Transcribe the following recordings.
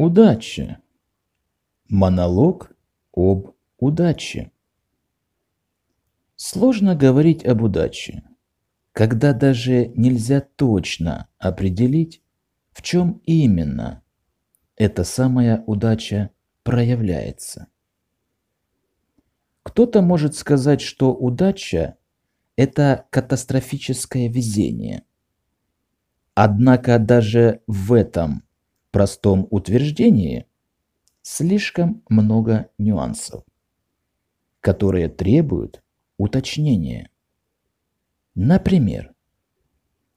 Удача. Монолог об удаче. Сложно говорить об удаче, когда даже нельзя точно определить, в чем именно эта самая удача проявляется. Кто-то может сказать, что удача – это катастрофическое везение. Однако даже в этом простом утверждении слишком много нюансов, которые требуют уточнения. Например,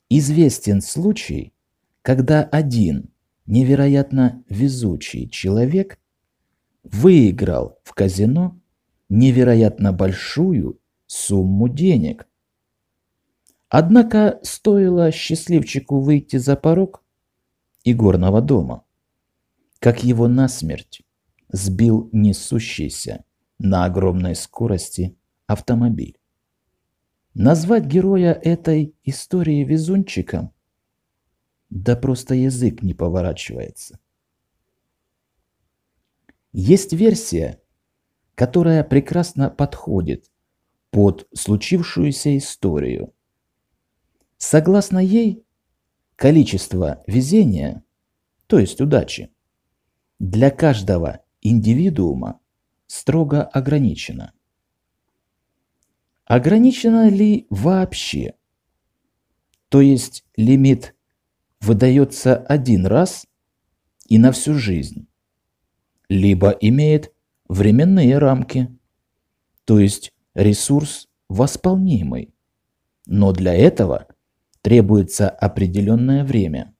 известен случай, когда один невероятно везучий человек выиграл в казино невероятно большую сумму денег. Однако стоило счастливчику выйти за порог, и горного дома, как его насмерть сбил несущийся на огромной скорости автомобиль. Назвать героя этой истории везунчиком? Да просто язык не поворачивается. Есть версия, которая прекрасно подходит под случившуюся историю. Согласно ей, количество везения, то есть удачи, для каждого индивидуума строго ограничено. Ограничено ли вообще? То есть лимит выдается один раз и на всю жизнь, либо имеет временные рамки, то есть ресурс восполнимый, но для этого – требуется определенное время.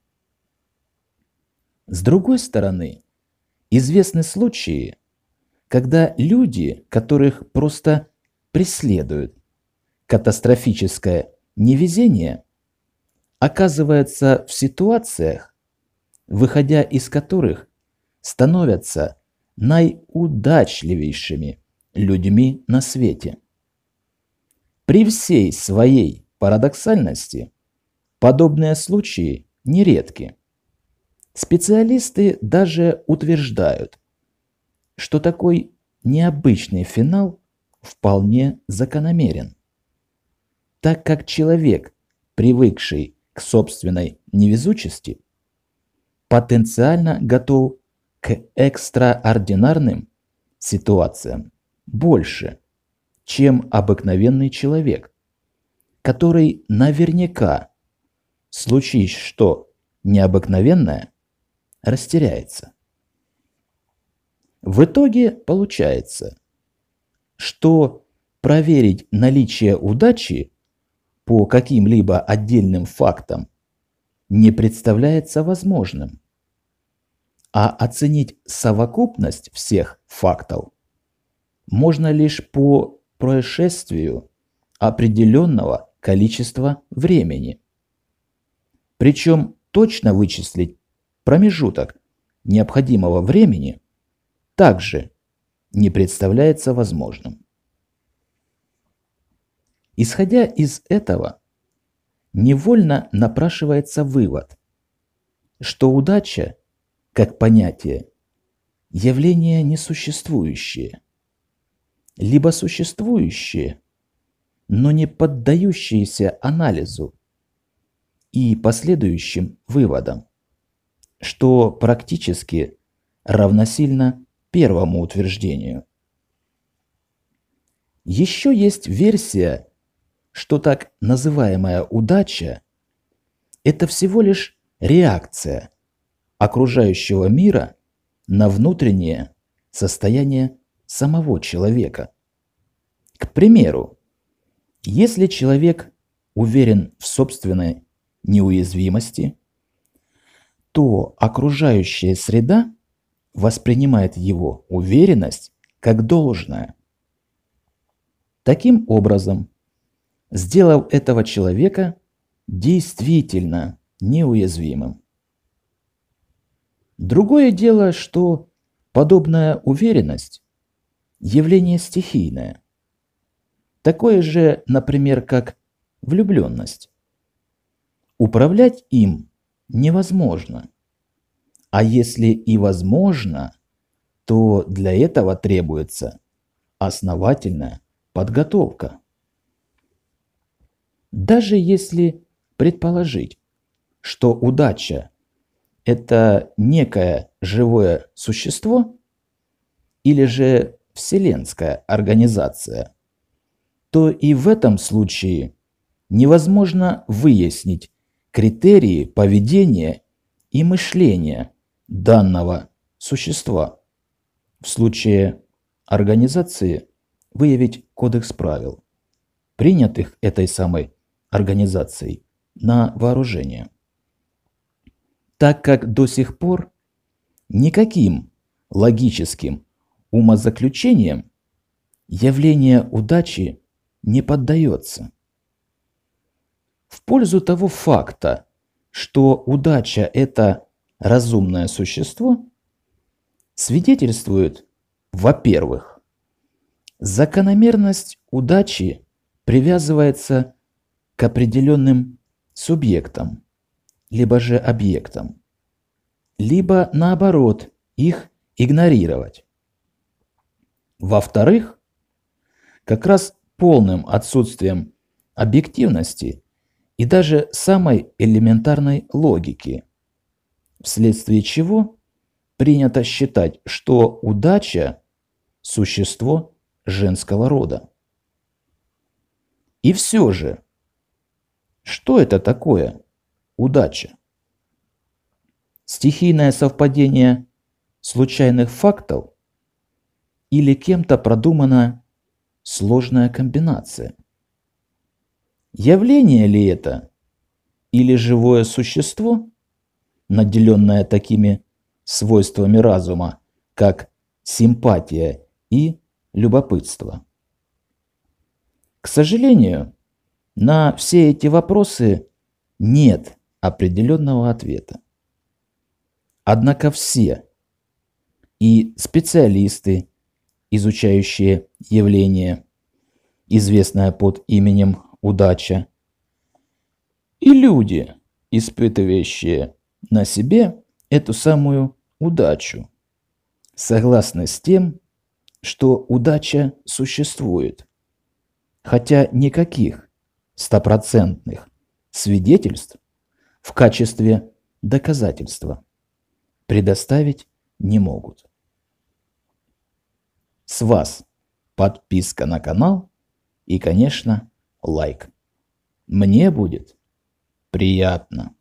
С другой стороны, известны случаи, когда люди, которых просто преследуют катастрофическое невезение, оказываются в ситуациях, выходя из которых становятся наиудачливейшими людьми на свете. При всей своей парадоксальности – Подобные случаи нередки. Специалисты даже утверждают, что такой необычный финал вполне закономерен. Так как человек, привыкший к собственной невезучести, потенциально готов к экстраординарным ситуациям больше, чем обыкновенный человек, который наверняка случись что необыкновенное, растеряется. В итоге получается, что проверить наличие удачи по каким-либо отдельным фактам не представляется возможным, а оценить совокупность всех фактов можно лишь по происшествию определенного количества времени. Причем точно вычислить промежуток необходимого времени также не представляется возможным. Исходя из этого, невольно напрашивается вывод, что удача, как понятие, явление несуществующее, либо существующее, но не поддающееся анализу и последующим выводам, что практически равносильно первому утверждению. Еще есть версия, что так называемая удача – это всего лишь реакция окружающего мира на внутреннее состояние самого человека. К примеру, если человек уверен в собственной неуязвимости, то окружающая среда воспринимает его уверенность как должное. Таким образом, сделав этого человека действительно неуязвимым. Другое дело, что подобная уверенность – явление стихийное. Такое же, например, как влюбленность управлять им невозможно. А если и возможно, то для этого требуется основательная подготовка. Даже если предположить, что удача – это некое живое существо или же вселенская организация, то и в этом случае невозможно выяснить, критерии поведения и мышления данного существа. В случае организации выявить кодекс правил, принятых этой самой организацией на вооружение. Так как до сих пор никаким логическим умозаключением явление удачи не поддается в пользу того факта, что удача – это разумное существо, свидетельствует, во-первых, закономерность удачи привязывается к определенным субъектам, либо же объектам, либо наоборот их игнорировать. Во-вторых, как раз полным отсутствием объективности и даже самой элементарной логики. Вследствие чего принято считать, что удача – существо женского рода. И все же, что это такое удача? Стихийное совпадение случайных фактов или кем-то продуманная сложная комбинация? Явление ли это? Или живое существо, наделенное такими свойствами разума, как симпатия и любопытство? К сожалению, на все эти вопросы нет определенного ответа. Однако все, и специалисты, изучающие явление, известное под именем удача. И люди, испытывающие на себе эту самую удачу, согласны с тем, что удача существует, хотя никаких стопроцентных свидетельств в качестве доказательства предоставить не могут. С вас подписка на канал и, конечно, лайк. Мне будет приятно.